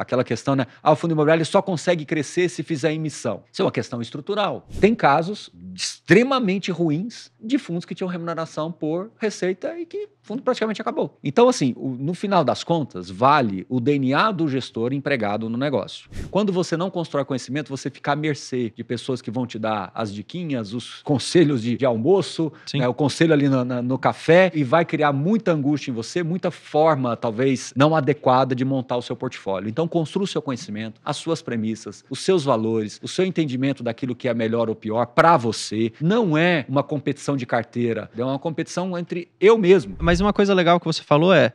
aquela questão, né? Ah, o fundo imobiliário só consegue crescer se fizer emissão. Isso é uma questão estrutural. Tem casos extremamente ruins de fundos que tinham remuneração por receita e que o fundo praticamente acabou. Então, assim, no final das contas, vale o DNA do gestor empregado no negócio. Quando você não constrói conhecimento, você fica à mercê de pessoas que vão te dar as diquinhas, os conselhos de, de almoço, né, o conselho ali no, no, no café, e vai criar muita angústia em você, muita forma, talvez, não adequada de montar o seu portfólio. Então, construa o seu conhecimento, as suas premissas, os seus valores, o seu entendimento daquilo que é melhor ou pior para você. Não é uma competição de carteira, é uma competição entre eu mesmo. Mas uma coisa legal que você falou é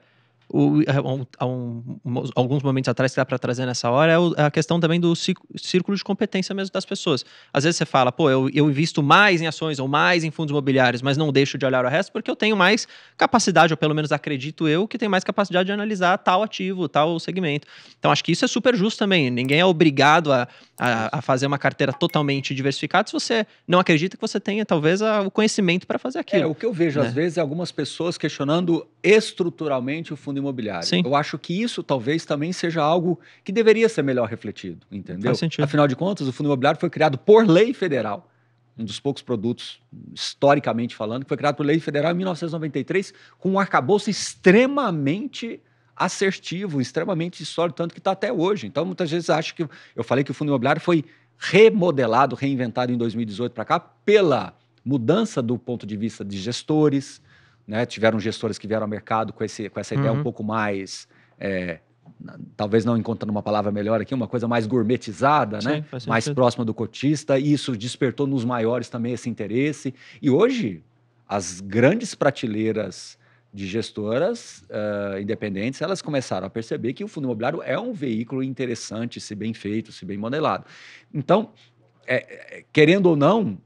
o, a é, um, alguns momentos atrás que dá para trazer nessa hora é, o, é a questão também do círculo de competência mesmo das pessoas. Às vezes você fala, pô, eu, eu invisto mais em ações ou mais em fundos imobiliários, mas não deixo de olhar o resto porque eu tenho mais capacidade, ou pelo menos acredito eu, que tenho mais capacidade de analisar tal ativo, tal segmento. Então acho que isso é super justo também. Ninguém é obrigado a, a, a fazer uma carteira totalmente diversificada se você não acredita que você tenha talvez a, o conhecimento para fazer é, aquilo. É, o que eu vejo né? às vezes é algumas pessoas questionando estruturalmente o fundo fundo imobiliário. Sim. Eu acho que isso talvez também seja algo que deveria ser melhor refletido, entendeu? Faz sentido. Afinal de contas, o fundo imobiliário foi criado por lei federal. Um dos poucos produtos, historicamente falando, que foi criado por lei federal em 1993, com um arcabouço extremamente assertivo, extremamente histórico, tanto que está até hoje. Então, muitas vezes acho que. Eu falei que o fundo imobiliário foi remodelado, reinventado em 2018 para cá, pela mudança do ponto de vista de gestores, né? Tiveram gestores que vieram ao mercado com, esse, com essa ideia uhum. um pouco mais. É, talvez não encontrando uma palavra melhor aqui, uma coisa mais gourmetizada, né, Sim, né? mais próxima do cotista, e isso despertou nos maiores também esse interesse. E hoje, as grandes prateleiras de gestoras uh, independentes, elas começaram a perceber que o fundo imobiliário é um veículo interessante, se bem feito, se bem modelado. Então, é, é, querendo ou não, uh,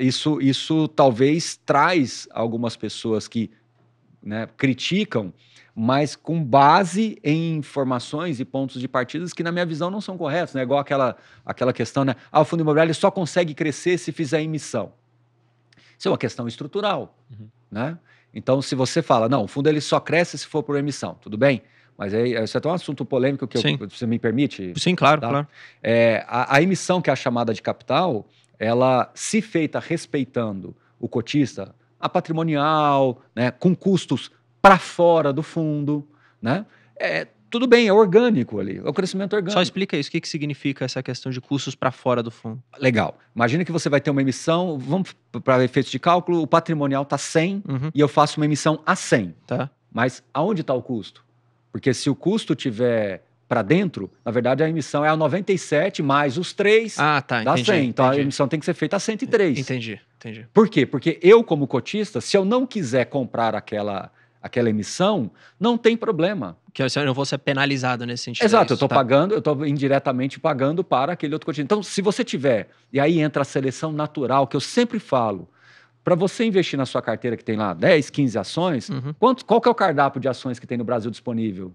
isso, isso talvez traz algumas pessoas que né, criticam, mas com base em informações e pontos de partidas que, na minha visão, não são corretos. Né? Igual aquela, aquela questão, né? Ah, o fundo imobiliário só consegue crescer se fizer emissão. Isso é uma questão estrutural, uhum. né? Então, se você fala, não, o fundo ele só cresce se for por emissão, tudo bem? mas aí, isso é até um assunto polêmico que eu, você me permite. Sim, claro, tá? claro. É, a, a emissão, que é a chamada de capital, ela, se feita respeitando o cotista, a patrimonial, né, com custos para fora do fundo, né, é, tudo bem, é orgânico ali, é o crescimento orgânico. Só explica isso, o que, que significa essa questão de custos para fora do fundo? Legal. Imagina que você vai ter uma emissão, vamos para efeitos de cálculo, o patrimonial está 100 uhum. e eu faço uma emissão a 100. Tá. Mas aonde está o custo? Porque se o custo tiver para dentro, na verdade a emissão é a 97 mais os 3, ah, tá, dá entendi, 100. Então entendi. a emissão tem que ser feita a 103. Entendi, entendi. Por quê? Porque eu como cotista, se eu não quiser comprar aquela aquela emissão, não tem problema. Que eu não vou ser penalizado nesse sentido. É Exato, é eu estou tá. pagando, eu estou indiretamente pagando para aquele outro cotista. Então, se você tiver, e aí entra a seleção natural, que eu sempre falo, para você investir na sua carteira que tem lá 10, 15 ações, uhum. quanto, qual que é o cardápio de ações que tem no Brasil disponível?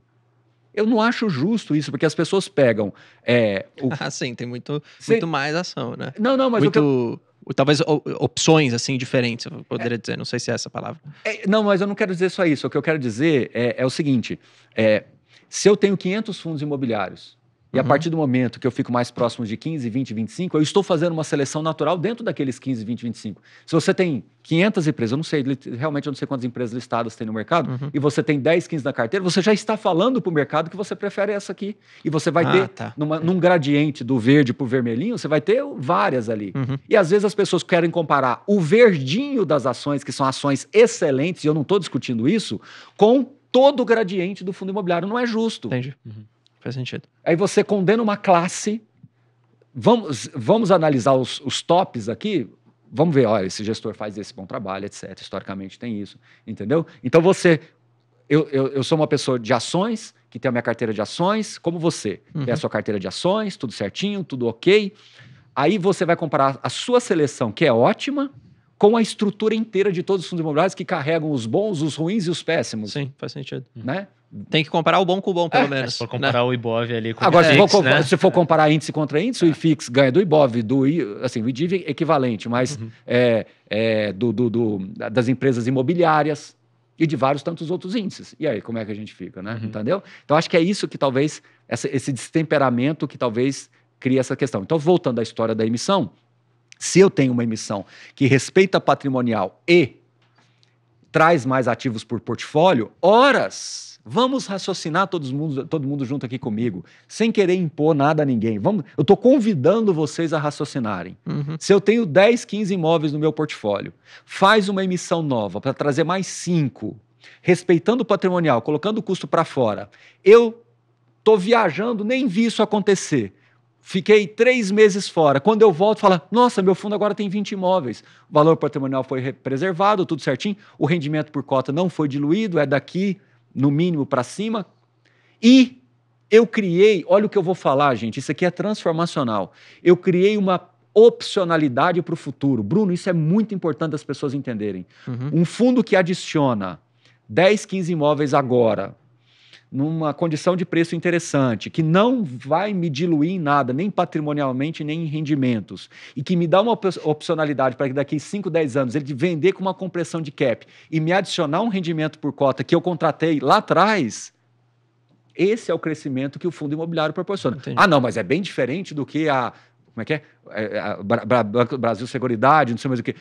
Eu não acho justo isso, porque as pessoas pegam. É, o... Ah, sim, tem muito, muito mais ação, né? Não, não, mas. Muito... O que talvez opções assim diferentes, eu poderia é, dizer, não sei se é essa palavra. É, não, mas eu não quero dizer só isso. O que eu quero dizer é, é o seguinte: é, se eu tenho 500 fundos imobiliários e a uhum. partir do momento que eu fico mais próximo de 15, 20, 25, eu estou fazendo uma seleção natural dentro daqueles 15, 20, 25. Se você tem 500 empresas, eu não sei, realmente eu não sei quantas empresas listadas tem no mercado, uhum. e você tem 10, 15 na carteira, você já está falando para o mercado que você prefere essa aqui. E você vai ah, ter, tá. numa, num gradiente do verde para o vermelhinho, você vai ter várias ali. Uhum. E às vezes as pessoas querem comparar o verdinho das ações, que são ações excelentes, e eu não estou discutindo isso, com todo o gradiente do fundo imobiliário. Não é justo. Entendi. Uhum. Faz sentido. Aí você condena uma classe. Vamos, vamos analisar os, os tops aqui. Vamos ver, olha, esse gestor faz esse bom trabalho, etc. Historicamente tem isso, entendeu? Então você eu, eu, eu, sou uma pessoa de ações, que tem a minha carteira de ações, como você. Uhum. Tem a uhum. sua carteira de ações, tudo certinho, tudo ok. Aí você vai comparar a sua seleção, que é ótima, com a estrutura inteira de todos os fundos imobiliários que carregam os bons, os ruins e os péssimos. Sim, faz sentido. Né? Tem que comparar o bom com o bom, pelo é, menos. É se for né? comparar né? o Ibov ali com Agora, o IFIX, se, for, né? se for é. comparar índice contra índice, o IFIX ganha do Ibov, do assim, o IDIV é equivalente, mas uhum. é, é, do, do, do, das empresas imobiliárias e de vários tantos outros índices. E aí, como é que a gente fica, né? Uhum. Entendeu? Então, acho que é isso que talvez, essa, esse destemperamento que talvez cria essa questão. Então, voltando à história da emissão, se eu tenho uma emissão que respeita patrimonial e traz mais ativos por portfólio, horas Vamos raciocinar todos mundo, todo mundo junto aqui comigo, sem querer impor nada a ninguém. Vamos, eu estou convidando vocês a raciocinarem. Uhum. Se eu tenho 10, 15 imóveis no meu portfólio, faz uma emissão nova para trazer mais 5, respeitando o patrimonial, colocando o custo para fora. Eu estou viajando, nem vi isso acontecer. Fiquei três meses fora. Quando eu volto, fala: nossa, meu fundo agora tem 20 imóveis. O valor patrimonial foi preservado, tudo certinho. O rendimento por cota não foi diluído, é daqui no mínimo para cima. E eu criei, olha o que eu vou falar, gente, isso aqui é transformacional. Eu criei uma opcionalidade para o futuro. Bruno, isso é muito importante as pessoas entenderem. Uhum. Um fundo que adiciona 10, 15 imóveis agora, numa condição de preço interessante, que não vai me diluir em nada, nem patrimonialmente, nem em rendimentos, e que me dá uma opcionalidade para que daqui 5, 10 anos ele vender com uma compressão de cap e me adicionar um rendimento por cota que eu contratei lá atrás, esse é o crescimento que o fundo imobiliário proporciona. Entendi. Ah, não, mas é bem diferente do que a. Como é que é? é, é a, Brasil Seguridade, não sei mais o que.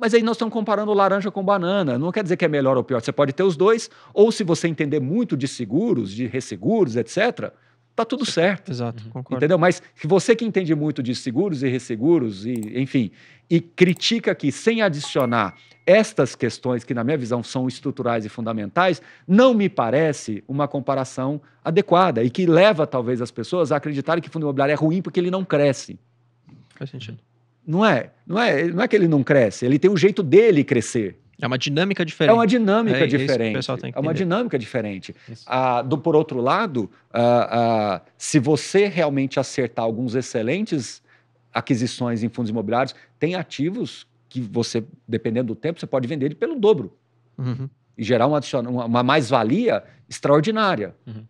Mas aí nós estamos comparando laranja com banana. Não quer dizer que é melhor ou pior. Você pode ter os dois, ou se você entender muito de seguros, de resseguros, etc., tá tudo certo. Exato, uhum. concordo. Entendeu? Mas você que entende muito de seguros e resseguros, e, enfim, e critica que, sem adicionar estas questões que, na minha visão, são estruturais e fundamentais, não me parece uma comparação adequada e que leva, talvez, as pessoas a acreditarem que fundo imobiliário é ruim porque ele não cresce. Faz sentido. Não é, não é, não é que ele não cresce, ele tem um jeito dele crescer. É uma dinâmica diferente. É uma dinâmica é, é diferente. É uma dinâmica diferente. Ah, do, por outro lado, ah, ah, se você realmente acertar alguns excelentes aquisições em fundos imobiliários, tem ativos que você, dependendo do tempo, você pode vender pelo dobro. Uhum. E gerar uma, uma, uma mais-valia extraordinária. Uhum.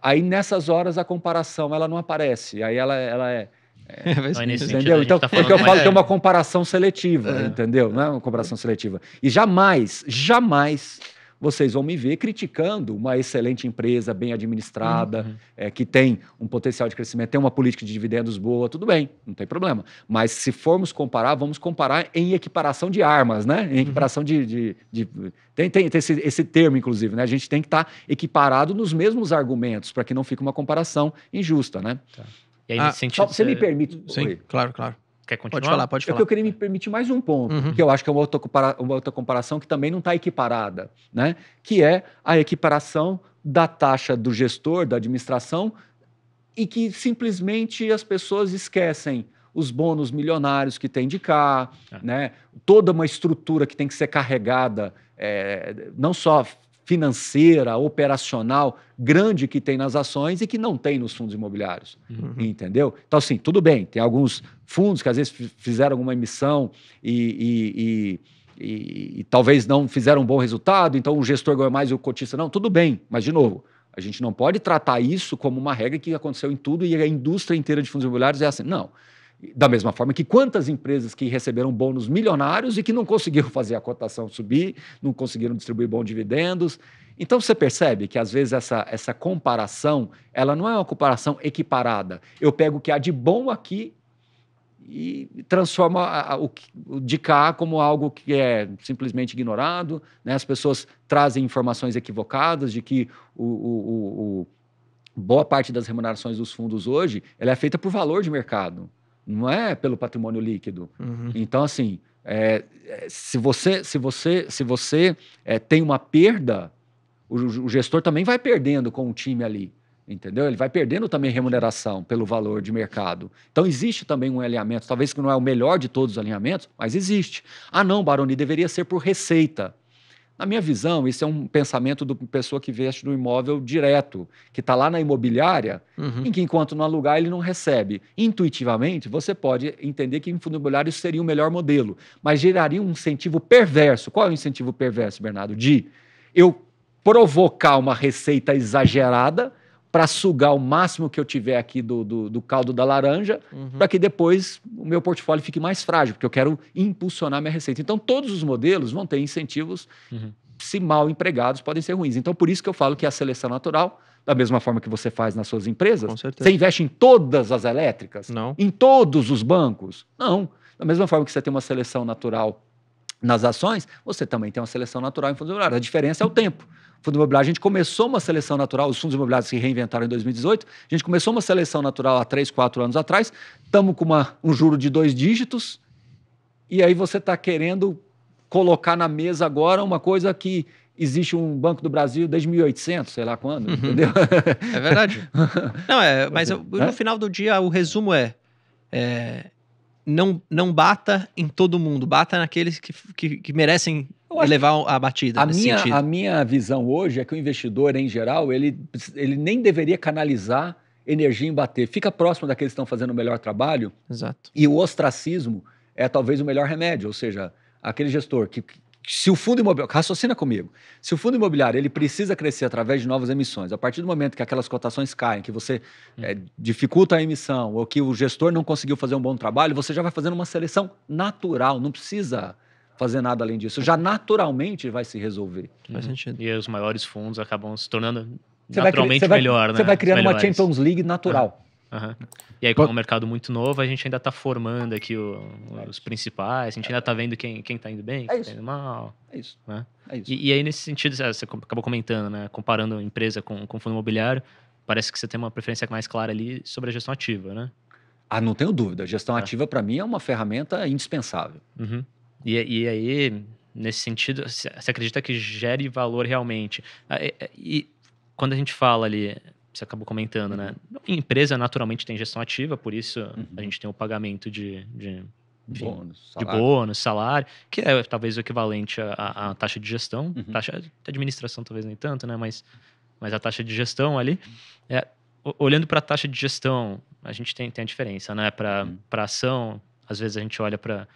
Aí, nessas horas, a comparação ela não aparece. Aí ela, ela é é, vai então, nesse entendeu? Sentido, então, tá é que eu falo é. que é uma comparação seletiva, é. entendeu? Não é uma comparação é. seletiva. E jamais, jamais vocês vão me ver criticando uma excelente empresa, bem administrada, uhum. é, que tem um potencial de crescimento, tem uma política de dividendos boa, tudo bem, não tem problema. Mas se formos comparar, vamos comparar em equiparação de armas, né? Em equiparação uhum. de, de, de. tem tem, tem esse, esse, termo, inclusive, né? A gente tem que estar tá equiparado nos mesmos argumentos, para que não fique uma comparação injusta, né? Tá. E aí, ah, nesse sentido, só, você me permite. Sim, Oi. claro, claro. Quer continuar? Pode falar, pode falar. É que eu queria me permitir mais um ponto, uhum. que eu acho que é uma outra, uma outra comparação que também não está equiparada, né? que é a equiparação da taxa do gestor, da administração, e que simplesmente as pessoas esquecem os bônus milionários que tem de cá, é. né? toda uma estrutura que tem que ser carregada, é, não só financeira, operacional grande que tem nas ações e que não tem nos fundos imobiliários. Uhum. Entendeu? Então, assim, tudo bem, tem alguns fundos que às vezes fizeram alguma emissão e, e, e, e talvez não fizeram um bom resultado, então o gestor ganha mais e o cotista não. Tudo bem, mas de novo. A gente não pode tratar isso como uma regra que aconteceu em tudo e a indústria inteira de fundos imobiliários é assim. Não. Da mesma forma que quantas empresas que receberam bônus milionários e que não conseguiram fazer a cotação subir, não conseguiram distribuir bons dividendos. Então você percebe que às vezes essa, essa comparação, ela não é uma comparação equiparada. Eu pego o que há de bom aqui e transforma o, de cá como algo que é simplesmente ignorado. Né? As pessoas trazem informações equivocadas de que o, o, o, boa parte das remunerações dos fundos hoje ela é feita por valor de mercado não é pelo patrimônio líquido. Uhum. Então, assim, é, é, se você, se você, se você é, tem uma perda, o, o, gestor também vai perdendo com o time ali. Entendeu? Ele vai perdendo também remuneração pelo valor de mercado. Então, existe também um alinhamento, talvez que não é o melhor de todos os alinhamentos, mas existe. Ah, não, Baroni, deveria ser por receita. Na minha visão, isso é um pensamento do pessoa que veste no imóvel direto, que está lá na imobiliária, uhum. em que enquanto não alugar ele não recebe. Intuitivamente, você pode entender que em fundo imobiliário isso seria o melhor modelo, mas geraria um incentivo perverso. Qual é o incentivo perverso, Bernardo? De eu provocar uma receita exagerada para sugar o máximo que eu tiver aqui do, do, do caldo da laranja, uhum. para que depois o meu portfólio fique mais frágil, porque eu quero impulsionar minha receita. Então, todos os modelos vão ter incentivos, uhum. se mal empregados, podem ser ruins. Então, por isso que eu falo que a seleção natural, da mesma forma que você faz nas suas empresas, você investe em todas as elétricas? Não. Em todos os bancos? Não. Da mesma forma que você tem uma seleção natural nas ações, você também tem uma seleção natural em fundos imobiliários. A diferença é o tempo fundo imobiliário, a gente começou uma seleção natural, os fundos imobiliários se reinventaram em 2018, a gente começou uma seleção natural há três, quatro anos atrás, estamos com uma, um juro de dois dígitos, e aí você está querendo colocar na mesa agora uma coisa que existe um Banco do Brasil desde 1800, sei lá quando, uhum. entendeu? É verdade. Não, é, mas eu, no final do dia o resumo é, é não, não bata em todo mundo, bata naqueles que, que, que merecem levar a batida. A minha, sentido. a minha visão hoje é que o investidor, em geral, ele, ele nem deveria canalizar energia em bater. Fica próximo daqueles que estão fazendo o melhor trabalho. Exato. E o ostracismo é talvez o melhor remédio, ou seja, aquele gestor que, se o fundo imobiliário, raciocina comigo, se o fundo imobiliário ele precisa crescer através de novas emissões, a partir do momento que aquelas cotações caem, que você é, dificulta a emissão ou que o gestor não conseguiu fazer um bom trabalho, você já vai fazendo uma seleção natural, não precisa fazer nada além disso, já naturalmente vai se resolver. Faz uhum. sentido. E os maiores fundos acabam se tornando você naturalmente vai, melhor, né? Você vai criando uma Champions League natural. Tá. Uhum. E aí, como é um mercado muito novo, a gente ainda está formando aqui o, os principais, a gente ainda está vendo quem, quem tá indo bem, quem é tá indo mal. É isso. Né? É isso. E, e, aí, nesse sentido, você acabou comentando, né? Comparando a empresa com, com fundo imobiliário, parece que você tem uma preferência mais clara ali sobre a gestão ativa, né? Ah, não tenho dúvida. A gestão é. ativa, para mim, é uma ferramenta indispensável. Uhum. E, e aí, nesse sentido, você acredita que gere valor realmente? E, ah, é, é, e quando a gente fala ali, você acabou comentando, né? Uhum. Empresa naturalmente tem gestão ativa, por isso uhum. a gente tem o pagamento de, de, de, bônus, de, bônus, salário, que é talvez o equivalente à, à taxa de gestão, uhum. taxa de administração talvez nem tanto, né? Mas, mas a taxa de gestão ali. É, olhando para a taxa de gestão, a gente tem, tem a diferença, né? Para uhum. ação, às vezes a gente olha para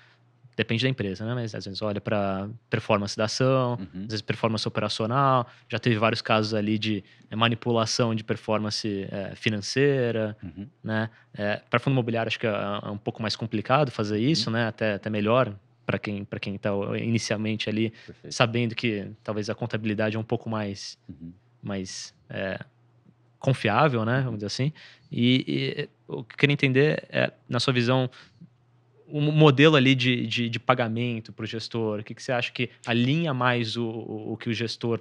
depende da empresa, né? Mas às vezes olha para performance da ação, uhum. às vezes performance operacional. Já teve vários casos ali de é, manipulação de performance é, financeira, uhum. né? É, para fundo imobiliário acho que é, é, um pouco mais complicado fazer uhum. isso, uhum. né? Até, até melhor para quem para quem está inicialmente ali Perfeito. sabendo que talvez a contabilidade é um pouco mais uhum. mais é, confiável, né? Uhum. Vamos dizer assim. E, e o que eu queria entender é, na sua visão o modelo ali de, de, de pagamento para o gestor? O que, que você acha que alinha mais o, o, o que o gestor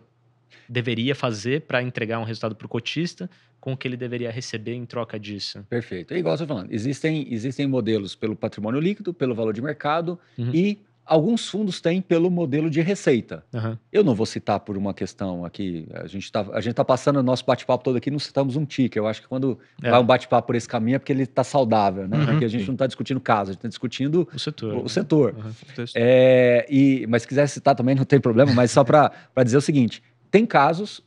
deveria fazer para entregar um resultado para o cotista com o que ele deveria receber em troca disso? Perfeito. É igual você falando, existem, existem modelos pelo patrimônio líquido, pelo valor de mercado uhum. e Alguns fundos têm pelo modelo de receita. Uhum. Eu não vou citar por uma questão aqui. A gente está tá passando o nosso bate-papo todo aqui, não citamos um ticket. Eu acho que quando é. vai um bate-papo por esse caminho é porque ele está saudável, né? Uhum. Porque a gente não está discutindo casa, a gente está discutindo o setor. O, né? setor. Uhum. É, e, mas se quiser citar também, não tem problema, mas só para dizer o seguinte: tem casos,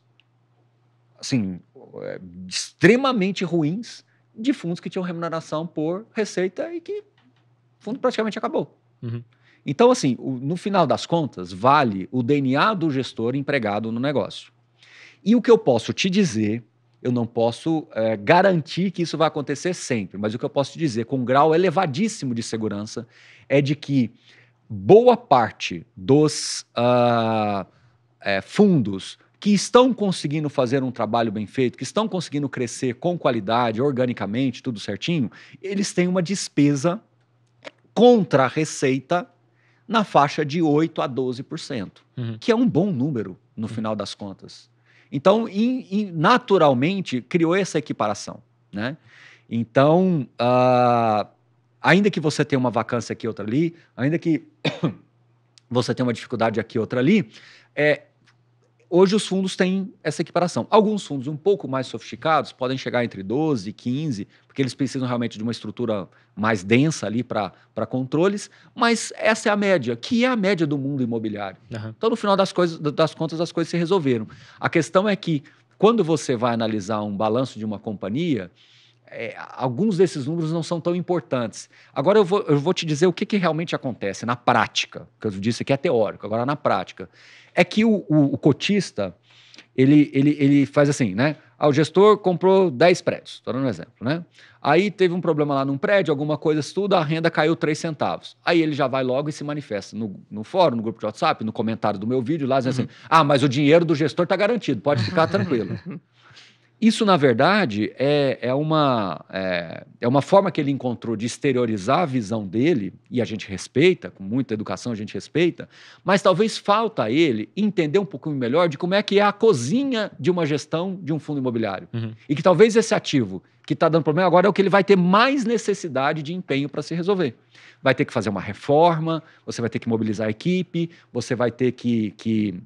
assim, é, extremamente ruins de fundos que tinham remuneração por receita e que o fundo praticamente acabou. Uhum. Então, assim, o, no final das contas, vale o DNA do gestor empregado no negócio. E o que eu posso te dizer, eu não posso é, garantir que isso vai acontecer sempre, mas o que eu posso te dizer com um grau elevadíssimo de segurança é de que boa parte dos uh, é, fundos que estão conseguindo fazer um trabalho bem feito, que estão conseguindo crescer com qualidade, organicamente, tudo certinho, eles têm uma despesa contra a receita na faixa de 8 a 12%, uhum. que é um bom número no uhum. final das contas. Então, in, in, naturalmente, criou essa equiparação. Né? Então, uh, ainda que você tenha uma vacância aqui outra ali, ainda que você tenha uma dificuldade aqui outra ali, é, Hoje os fundos têm essa equiparação. Alguns fundos um pouco mais sofisticados podem chegar entre 12 e 15, porque eles precisam realmente de uma estrutura mais densa ali para controles, mas essa é a média, que é a média do mundo imobiliário. Uhum. Então, no final das, coisas, das contas, as coisas se resolveram. A questão é que quando você vai analisar um balanço de uma companhia, é, alguns desses números não são tão importantes. Agora eu vou, eu vou te dizer o que, que realmente acontece na prática, que eu disse que é teórico, agora na prática. É que o, o, o cotista, ele, ele, ele faz assim, né? Ah, o gestor comprou 10 prédios, estou dando um exemplo, né? Aí teve um problema lá num prédio, alguma coisa, tudo, a renda caiu 3 centavos. Aí ele já vai logo e se manifesta no, no fórum, no grupo de WhatsApp, no comentário do meu vídeo lá, dizendo assim, uhum. assim, ah, mas o dinheiro do gestor está garantido, pode ficar tranquilo. Isso, na verdade, é, é, uma, é, é uma forma que ele encontrou de exteriorizar a visão dele, e a gente respeita, com muita educação a gente respeita, mas talvez falta a ele entender um pouquinho melhor de como é que é a cozinha de uma gestão de um fundo imobiliário. Uhum. E que talvez esse ativo que está dando problema agora é o que ele vai ter mais necessidade de empenho para se resolver. Vai ter que fazer uma reforma, você vai ter que mobilizar a equipe, você vai ter que, que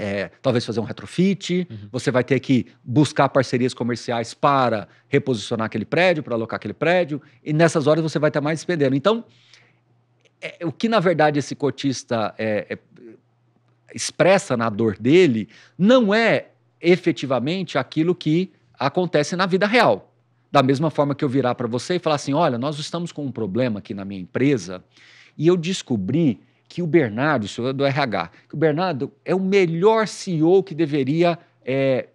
é, talvez fazer um retrofit, uhum. você vai ter que buscar parcerias comerciais para reposicionar aquele prédio, para alocar aquele prédio, e nessas horas você vai estar mais despendendo. Então, é, é o que na verdade esse cotista é, é, expressa na dor dele não é efetivamente aquilo que acontece na vida real. Da mesma forma que eu virar para você e falar assim: olha, nós estamos com um problema aqui na minha empresa e eu descobri que o Bernardo, o senhor é do RH, que o Bernardo é o melhor CEO que deveria é,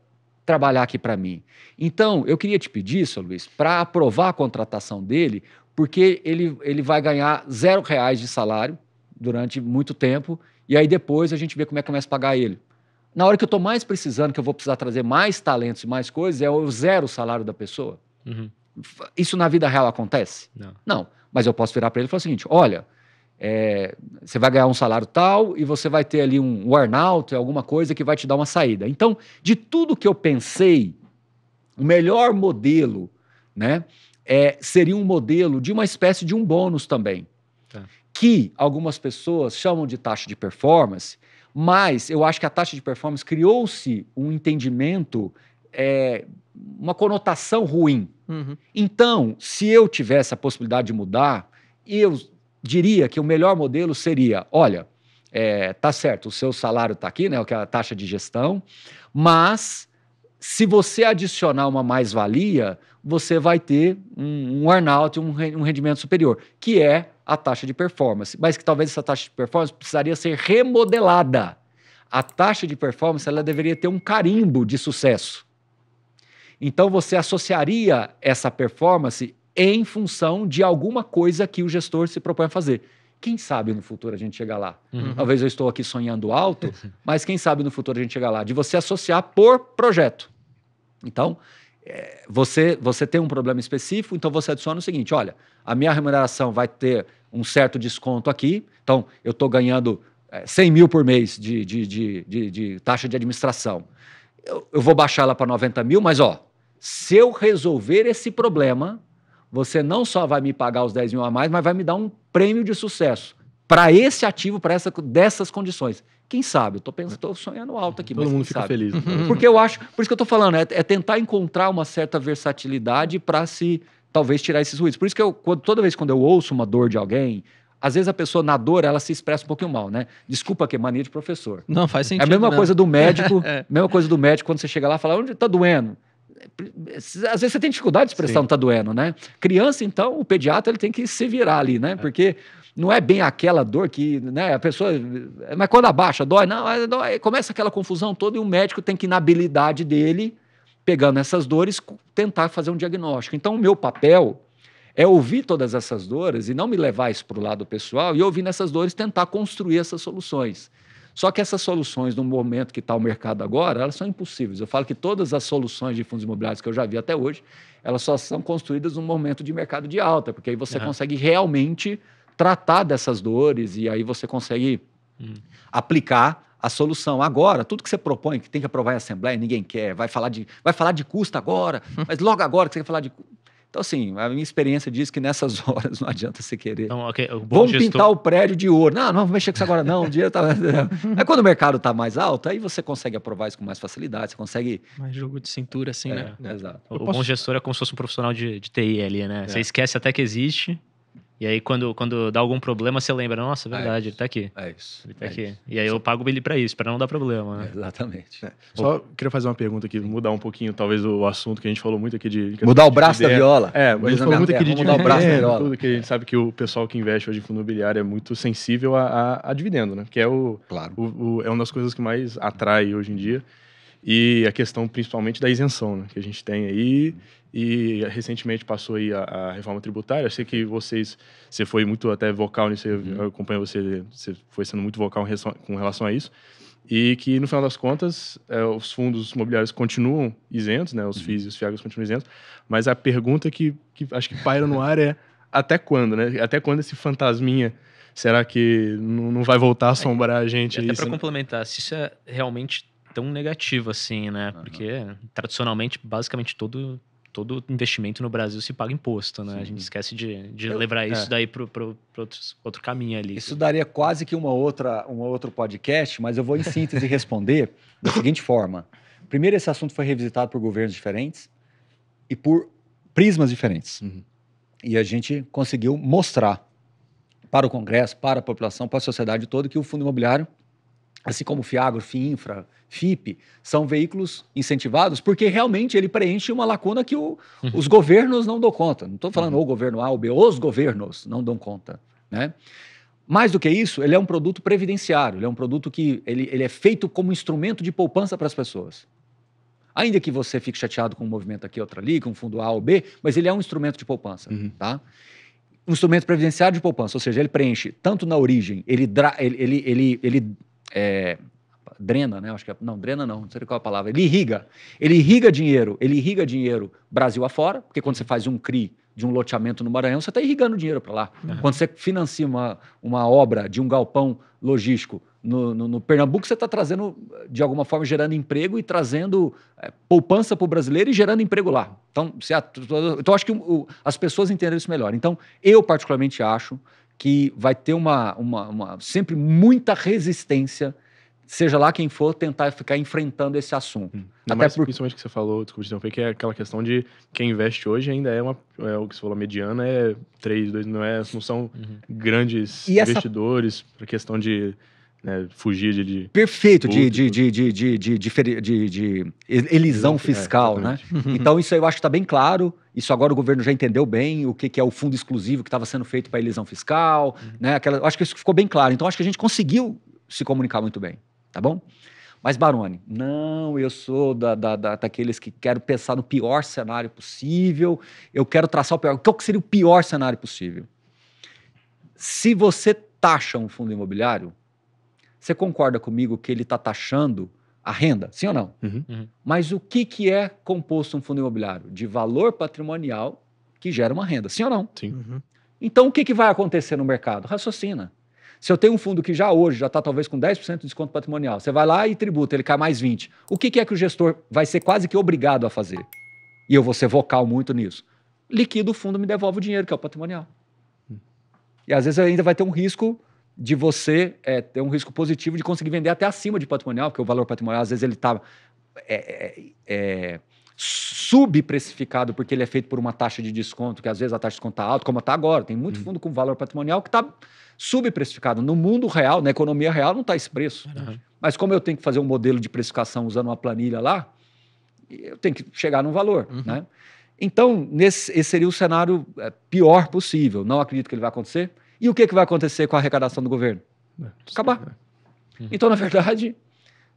trabalhar aqui para mim. Então, eu queria te pedir, seu Luiz, para aprovar a contratação dele, porque ele, ele vai ganhar zero reais de salário durante muito tempo, e aí depois a gente vê como é que começa a pagar ele. Na hora que eu estou mais precisando, que eu vou precisar trazer mais talentos e mais coisas, é o zero salário da pessoa. Uhum. Isso na vida real acontece? Não. Não. Mas eu posso virar para ele e falar o seguinte: olha, é, você vai ganhar um salário tal e você vai ter ali um, um earnout, alguma coisa que vai te dar uma saída. Então, de tudo que eu pensei, o melhor modelo né, é, seria um modelo de uma espécie de um bônus também. Tá. Que algumas pessoas chamam de taxa de performance, mas eu acho que a taxa de performance criou-se um entendimento, é, uma conotação ruim. Uhum. Então, se eu tivesse a possibilidade de mudar, eu diria que o melhor modelo seria: olha, é, tá certo, o seu salário está aqui, né, o que é a taxa de gestão, mas se você adicionar uma mais-valia, você vai ter um, um earnout, um, um rendimento superior, que é a taxa de performance, mas que talvez essa taxa de performance precisaria ser remodelada. A taxa de performance ela deveria ter um carimbo de sucesso. Então você associaria essa performance em função de alguma coisa que o gestor se propõe a fazer. Quem sabe no futuro a gente chegar lá? Uhum. Talvez eu estou aqui sonhando alto, mas quem sabe no futuro a gente chegar lá? De você associar por projeto. Então, é, você, você tem um problema específico, então você adiciona o seguinte: olha, a minha remuneração vai ter um certo desconto aqui, então eu estou ganhando é, 100 mil por mês de, de, de, de, de taxa de administração. Eu, eu vou baixar ela para 90 mil, mas ó, se eu resolver esse problema, você não só vai me pagar os 10 mil a mais, mas vai me dar um prêmio de sucesso para esse ativo, para essa, dessas condições. Quem sabe? Eu estou sonhando alto aqui. Todo mundo fica sabe? feliz. Então. Uhum. Porque eu acho, por isso que eu estou falando, é, é tentar encontrar uma certa versatilidade para se talvez tirar esses ruídos. Por isso que eu, quando, toda vez quando eu ouço uma dor de alguém, às vezes a pessoa na dor ela se expressa um pouquinho mal, né? Desculpa que é mania de professor. Não faz sentido. É a mesma não. coisa do médico, é. mesma coisa do médico quando você chega lá e fala onde está doendo às vezes você tem dificuldade de expressar Sim. não está doendo, né? Criança, então, o pediatra ele tem que se virar ali, né? É. Porque não é bem aquela dor que, né, a pessoa, mas quando abaixa, dói, não, dói, começa aquela confusão toda e o médico tem que na habilidade dele, pegando essas dores, tentar fazer um diagnóstico. Então, o meu papel é ouvir todas essas dores e não me levar isso para o lado pessoal e ouvir nessas dores tentar construir essas soluções. Só que essas soluções, no momento que está o mercado agora, elas são impossíveis. Eu falo que todas as soluções de fundos imobiliários que eu já vi até hoje, elas só são construídas num momento de mercado de alta, porque aí você consegue realmente tratar dessas dores e aí você consegue hum. aplicar a solução. Agora, tudo que você propõe, que tem que aprovar em assembleia, ninguém quer, vai falar de, vai falar de custo agora, hum. mas logo agora que você quer falar de então, assim, a minha experiência diz que nessas horas não adianta você querer. Então, okay, vamos gestor... pintar o prédio de ouro. Não, não vamos mexer com isso agora, não. O dinheiro tá... é quando o mercado está mais alto, aí você consegue aprovar isso com mais facilidade, você consegue. Mais jogo de cintura, assim, é, né? É, exato. O posso... bom gestor é como se fosse um profissional de, de TI ali, né? É. Você esquece até que existe e aí, quando, quando dá algum problema, você lembra, nossa, é verdade, é ele tá aqui. É isso. Ele tá é aqui. Isso. E aí eu pago ele para isso, para não dar problema. Né? É, exatamente. Só queria fazer uma pergunta aqui, mudar um pouquinho, talvez, o assunto que a gente falou muito aqui de. Mudar o braço da viola. É, a gente falou muito aqui é, de mudar o braço da é, viola. Tudo que a gente sabe que o pessoal que investe hoje em fundo imobiliário é muito sensível a, a, a dividendo, né? Que é o, claro. O, o, é uma das coisas que mais atrai hoje em dia. E a questão principalmente da isenção, né? Que a gente tem aí e recentemente passou aí a, a, reforma tributária. Eu sei que vocês, você foi muito até vocal nisso, eu uhum. acompanho você, você foi sendo muito vocal com relação a isso. E que, no final das contas, é, os fundos imobiliários continuam isentos, né? Os uhum. FIIs e os fiagos continuam isentos. Mas a pergunta que, que acho que paira no ar é até quando, né? Até quando esse fantasminha será que não, vai voltar a é, assombrar a gente? Até para assim? complementar, se isso é realmente tão negativo assim, né? Porque tradicionalmente, basicamente todo todo investimento no Brasil se paga imposto, né? Sim. A gente esquece de, de Eu, levar isso é. daí para outro caminho ali. Isso daria quase que uma outra, um outro podcast, mas eu vou, em síntese, responder da seguinte forma. Primeiro, esse assunto foi revisitado por governos diferentes e por prismas diferentes. Uhum. E a gente conseguiu mostrar para o Congresso, para a população, para a sociedade toda, que o fundo imobiliário assim como Fiagro, Finfra, FIP, são veículos incentivados porque realmente ele preenche uma lacuna que o, uhum. os governos não dão conta. Não estou falando uhum. o governo A ou B, os governos não dão conta. Né? Mais do que isso, ele é um produto previdenciário, ele é um produto que ele, ele é feito como instrumento de poupança para as pessoas. Ainda que você fique chateado com um movimento aqui, outro ali, com um fundo A ou B, mas ele é um instrumento de poupança. Uhum. Tá? Um instrumento previdenciário de poupança, ou seja, ele preenche tanto na origem, ele, ele, ele, ele é, drena, né? Acho que é, não, drena não, não sei qual é a palavra. Ele irriga. Ele irriga dinheiro, ele irriga dinheiro Brasil afora, porque quando você faz um CRI de um loteamento no Maranhão, você está irrigando dinheiro para lá. Uhum. Quando você financia uma, uma obra de um galpão logístico no, no, no Pernambuco, você está trazendo, de alguma forma, gerando emprego e trazendo é, poupança para o brasileiro e gerando emprego lá. Então, você, então acho que o, as pessoas entenderam isso melhor. Então, eu particularmente acho que vai ter uma, uma, uma sempre muita resistência seja lá quem for, tentar ficar enfrentando esse assunto. Hum. Até mais, por... Principalmente que você falou, desculpa que é aquela questão de quem investe hoje ainda é uma. É, o que você falou, mediana é 3, 2, não, é, não são uhum. grandes e investidores essa... para questão de. Né, fugir de, de perfeito de de, de, de, de, de, de, de, de elisão é, fiscal, é, né? Então isso aí eu acho que está bem claro. Isso agora o governo já entendeu bem o que, que é o fundo exclusivo que estava sendo feito para elisão fiscal, uhum. né? Aquela, acho que isso ficou bem claro. Então acho que a gente conseguiu se comunicar muito bem, tá bom? Mas Baroni, não, eu sou da, da, da, daqueles que quero pensar no pior cenário possível, eu quero traçar o pior. O que seria o pior cenário possível? Se você taxa um fundo imobiliário, você concorda comigo que ele está taxando a renda, sim ou não? Uhum. Uhum. Mas o que, que é composto um fundo imobiliário? De valor patrimonial que gera uma renda, sim ou não? Sim. Uhum. Então, o que, que vai acontecer no mercado? Raciocina. Se eu tenho um fundo que já hoje já está talvez com 10% de desconto patrimonial, você vai lá e tributa, ele cai mais 20%. O que, que é que o gestor vai ser quase que obrigado a fazer? E eu vou ser vocal muito nisso. Liquido o fundo, me devolve o dinheiro, que é o patrimonial. Hum. E às vezes ainda vai ter um risco de você é, ter um risco positivo de conseguir vender até acima de patrimonial, porque o valor patrimonial, às vezes, ele está é, é, é, subprecificado porque ele é feito por uma taxa de desconto, que às vezes a taxa de desconto está alta, como está agora. Tem muito uhum. fundo com valor patrimonial que está subprecificado. No mundo real, na economia real, não está esse preço. Uhum. Mas como eu tenho que fazer um modelo de precificação usando uma planilha lá, eu tenho que chegar num valor, uhum. né? Então, nesse, esse seria o cenário é, pior possível. Não acredito que ele vai acontecer. E o que, que vai acontecer com a arrecadação do governo? É, Acabar. É. Uhum. Então, na verdade,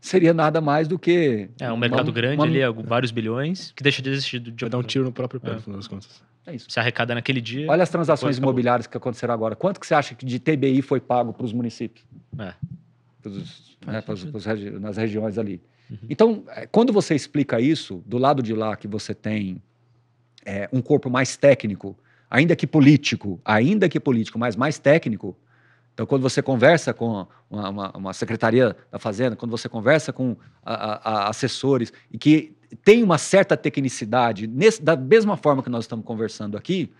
seria nada mais do que. É um mercado uma, grande uma... ali, vários bilhões, que deixa de existir. De... dar um tiro no próprio pé, é. no final das contas. É isso. Se arrecada naquele dia. Olha as transações imobiliárias acabou. que aconteceram agora. Quanto que você acha que de TBI foi pago para os municípios? É. Para né, regi nas regiões ali. Uhum. Então, é, quando você explica isso, do lado de lá que você tem é, um corpo mais técnico ainda que político, ainda que político, mas mais técnico. Então, quando você conversa com uma, uma, uma secretaria da Fazenda, quando você conversa com a, a, assessores e que tem uma certa tecnicidade, nesse, da mesma forma que nós estamos conversando aqui,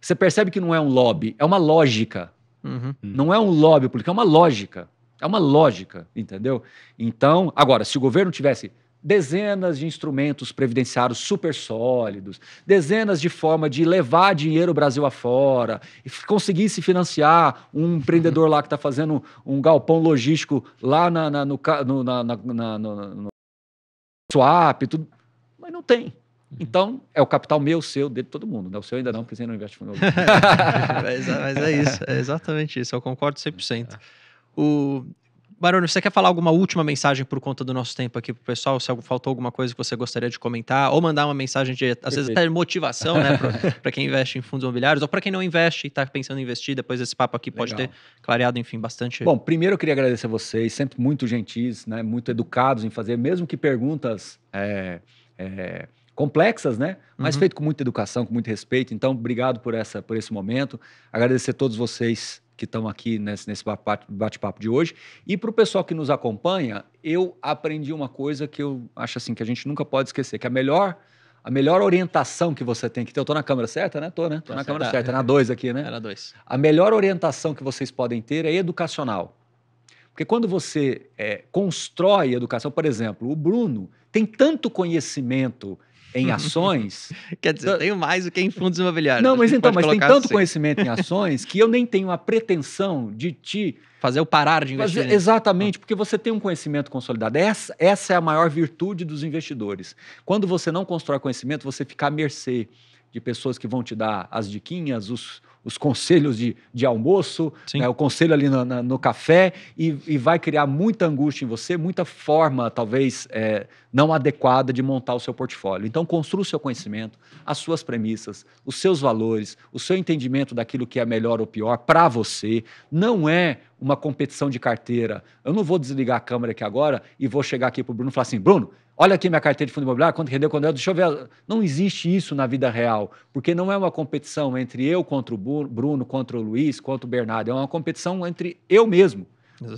você percebe que não é um lobby, é uma lógica. Uhum. Não é um lobby político, é uma lógica. É uma lógica, entendeu? Então, agora, se o governo tivesse dezenas de instrumentos previdenciários super sólidos, dezenas de formas de levar dinheiro Brasil afora, e conseguisse financiar um uhum. empreendedor lá que está fazendo um galpão logístico lá na, na, no, na, na, no swap, tudo. Mas não tem. Uhum. Então, é o capital meu, seu, de todo mundo. Né? O seu ainda não, porque você não investe fundo. mas, mas é, é isso, é exatamente isso. Eu concordo 100%. É. O, Barone, você quer falar alguma última mensagem por conta do nosso tempo aqui pro pessoal? Se faltou alguma coisa que você gostaria de comentar, ou mandar uma mensagem de, às vezes, até motivação, né, para quem investe em fundos imobiliários, ou para quem não investe e está pensando em investir, depois desse papo aqui Legal. pode ter clareado, enfim, bastante. Bom, primeiro eu queria agradecer a vocês, sempre muito gentis, né, muito educados em fazer, mesmo que perguntas. É, é, complexas, né? Mas uhum. feito com muita educação, com muito respeito. Então, obrigado por essa, por esse momento. Agradecer a todos vocês que estão aqui nesse, nesse bate-papo de hoje. E para o pessoal que nos acompanha, eu aprendi uma coisa que eu acho assim que a gente nunca pode esquecer, que a melhor a melhor orientação que você tem que ter, eu tô na câmera certa, né? Tô, né? Tô tá na câmera certa, na 2 aqui, né? É na 2. A melhor orientação que vocês podem ter é educacional. Porque quando você é, constrói educação, por exemplo, o Bruno tem tanto conhecimento em ações. Quer dizer, eu então tenho mais do que em fundos imobiliários. Não, mas então, mas tem tanto assim. conhecimento em ações que eu nem tenho a pretensão de te. Fazer eu parar de investir. Fazer, exatamente, porque você tem um conhecimento consolidado. Essa, essa é a maior virtude dos investidores. Quando você não constrói conhecimento, você fica à mercê de pessoas que vão te dar as diquinhas, os, os conselhos de, de almoço, né, o conselho ali no, no café, e, e, vai criar muita angústia em você, muita forma, talvez, é, não adequada de montar o seu portfólio. Então, construa o seu conhecimento, as suas premissas, os seus valores, o seu entendimento daquilo que é melhor ou pior para você. Não é uma competição de carteira. Eu não vou desligar a câmera aqui agora e vou chegar aqui para o Bruno e falar assim: Bruno, Olha aqui minha carteira de fundo imobiliário, quanto rendeu, quando eu, deixa eu ver. Não existe isso na vida real, porque não é uma competição entre eu contra o Bruno, contra o Luiz, contra o Bernardo. É uma competição entre eu mesmo.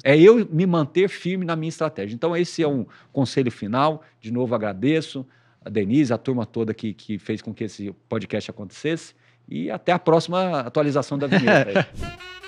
É eu me manter firme na minha estratégia. Então, esse é um conselho final. De novo, agradeço a Denise, a turma toda que, que fez com que esse podcast acontecesse. E até a próxima atualização da vinheta.